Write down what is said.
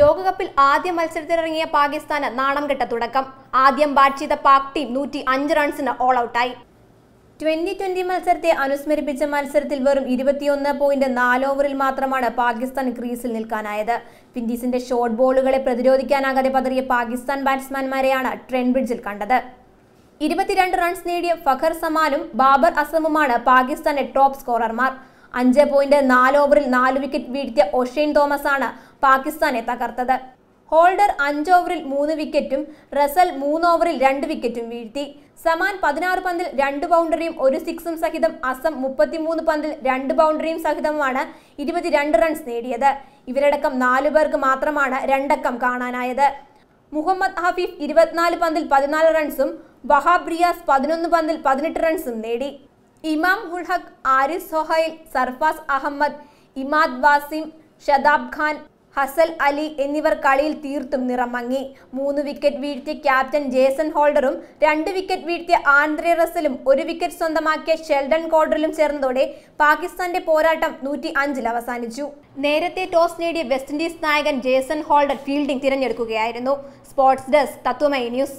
ലോകകപ്പിൽ ആദ്യ മത്സരത്തിനിറങ്ങിയ പാകിസ്ഥാന് നാണം കെട്ട തുടക്കം ആദ്യം ബാറ്റ് ചെയ്ത പാക് ടീം നൂറ്റി അഞ്ച് റൺസിന് ഓൾ ഔട്ടായി ട്വന്റി ട്വന്റി മത്സരത്തെ അനുസ്മരിപ്പിച്ച മത്സരത്തിൽ വെറും ഇരുപത്തിയൊന്ന് പോയിന്റ് നാല് ഓവറിൽ മാത്രമാണ് പാകിസ്ഥാൻ ക്രീസിൽ നിൽക്കാനായത് വിൻഡീസിന്റെ ഷോർട്ട് ബോളുകളെ പ്രതിരോധിക്കാനാകാതെ പതറിയ പാകിസ്ഥാൻ ബാറ്റ്സ്മാൻമാരെയാണ് ട്രെൻഡ് ബ്രിഡ്ജിൽ കണ്ടത് ഇരുപത്തിരണ്ട് റൺസ് നേടിയ ഫഖർ സമാനും ബാബർ അസമുമാണ് പാകിസ്ഥാന്റെ ടോപ്പ് സ്കോറർമാർ അഞ്ച് പോയിന്റ് നാല് ഓവറിൽ നാല് വിക്കറ്റ് വീഴ്ത്തിയ ഒഷെയ്ൻ തോമസ് ആണ് പാകിസ്ഥാനെ തകർത്തത് ഹോൾഡർ അഞ്ച് ഓവറിൽ മൂന്ന് വിക്കറ്റും റസൽ മൂന്ന് ഓവറിൽ രണ്ട് വിക്കറ്റും വീഴ്ത്തി സമാൻ പതിനാറ് പന്തിൽ രണ്ട് ബൗണ്ടറിയും ഒരു സിക്സും സഹിതം അസം മുപ്പത്തിമൂന്ന് പന്തിൽ രണ്ട് ബൗണ്ടറിയും സഹിതമാണ് ഇരുപത്തിരണ്ട് റൺസ് നേടിയത് ഇവരടക്കം നാലു പേർക്ക് മാത്രമാണ് രണ്ടക്കം കാണാനായത് മുഹമ്മദ് ഹഫീഫ് ഇരുപത്തിനാല് പന്തിൽ പതിനാല് റൺസും വഹാബ് റിയാസ് പതിനൊന്ന് പന്തിൽ പതിനെട്ട് റൺസും നേടി ഇമാം ഉൾഹഖ് ആരിസ് സൊഹൈൽ സർഫാസ് അഹമ്മദ് ഇമാദ് വാസിം ഷദാബ് ഖാൻ ഹസൽ അലി എന്നിവർ കളിയിൽ തീർത്തും നിറമങ്ങി മൂന്ന് വിക്കറ്റ് വീഴ്ത്തിയ ക്യാപ്റ്റൻ ജേസൺ ഹോൾഡറും രണ്ട് വിക്കറ്റ് വീഴ്ത്തിയ ആന്ദ്രെ റസലും ഒരു വിക്കറ്റ് സ്വന്തമാക്കിയ ഷെൽഡൺ കോഡറിലും ചേർന്നതോടെ പാകിസ്ഥാന്റെ പോരാട്ടം നൂറ്റി അഞ്ചിൽ അവസാനിച്ചു നേരത്തെ ടോസ് നേടിയ വെസ്റ്റ് ഇൻഡീസ് നായകൻ ജേസൺ ഹോൾഡർ ഫീൽഡിംഗ് തിരഞ്ഞെടുക്കുകയായിരുന്നു സ്പോർട്സ് ഡെസ്ക് തത്വമൈ ന്യൂസ്